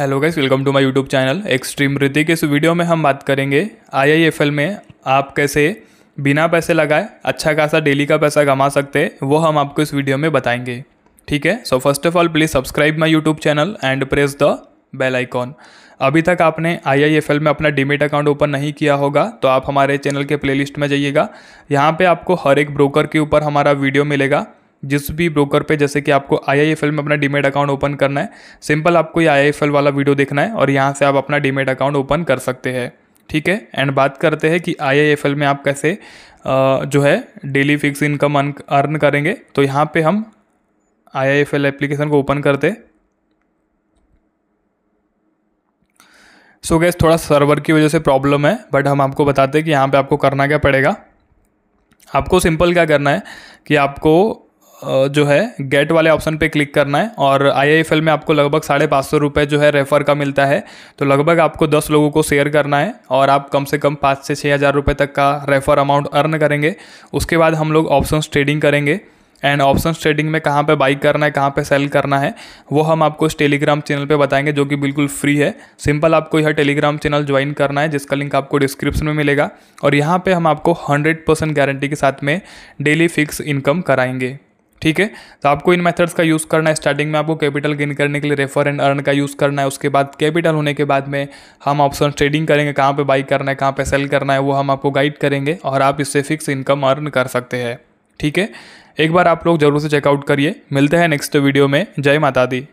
hello guys welcome to my YouTube channel extreme Hrithik इस video में हम बात करेंगे आईआईएफएल में आप कैसे बिना पैसे लगाए अच्छा खासा डेली का पैसा कमा सकते हैं वो हम आपको इस वीडियो में बताएंगे ठीक है so first of all please subscribe my YouTube channel and press the bell icon अभी तक आपने आई में अपना डिमिट अकाउंट ओपन नहीं किया होगा तो आप हमारे चैनल के प्ले में जाइएगा यहाँ पर आपको हर एक ब्रोकर के ऊपर हमारा वीडियो मिलेगा जिस भी ब्रोकर पे जैसे कि आपको आई में अपना डीमेट अकाउंट ओपन करना है सिंपल आपको ये आई वाला वीडियो देखना है और यहाँ से आप अपना डीमेट अकाउंट ओपन कर सकते हैं ठीक है एंड बात करते हैं कि आई में आप कैसे जो है डेली फिक्स इनकम अर्न करेंगे तो यहाँ पे हम आई एप्लीकेशन को ओपन करते हैं सो so गैस थोड़ा सर्वर की वजह से प्रॉब्लम है बट हम आपको बताते हैं कि यहाँ पे आपको करना क्या पड़ेगा आपको सिंपल क्या करना है कि आपको जो है गेट वाले ऑप्शन पे क्लिक करना है और आई में आपको लगभग साढ़े पाँच सौ रुपये जो है रेफ़र का मिलता है तो लगभग आपको दस लोगों को शेयर करना है और आप कम से कम पाँच से छः हज़ार रुपये तक का रेफ़र अमाउंट अर्न करेंगे उसके बाद हम लोग ऑप्शन ट्रेडिंग करेंगे एंड ऑप्शन ट्रेडिंग में कहाँ पे बाई करना है कहाँ पे सेल करना है वो हम आपको इस टेलीग्राम चैनल पे बताएंगे जो कि बिल्कुल फ्री है सिंपल आपको यह टेलीग्राम चैनल ज्वाइन करना है जिसका लिंक आपको डिस्क्रिप्शन में मिलेगा और यहाँ पे हम आपको 100 परसेंट गारंटी के साथ में डेली फिक्स इनकम कराएंगे ठीक है तो आपको इन मेथड्स का यूज़ करना है स्टार्टिंग में आपको कैपिटल गेन करने के लिए रेफर एंड अर्न का यूज़ करना है उसके बाद कैपिटल होने के बाद में हम ऑप्शन ट्रेडिंग करेंगे कहाँ पे बाई करना है कहाँ पे सेल करना है वो हम आपको गाइड करेंगे और आप इससे फिक्स इनकम अर्न कर सकते हैं ठीक है एक बार आप लोग जरूर से चेकआउट करिए मिलते हैं नेक्स्ट वीडियो में जय माता दी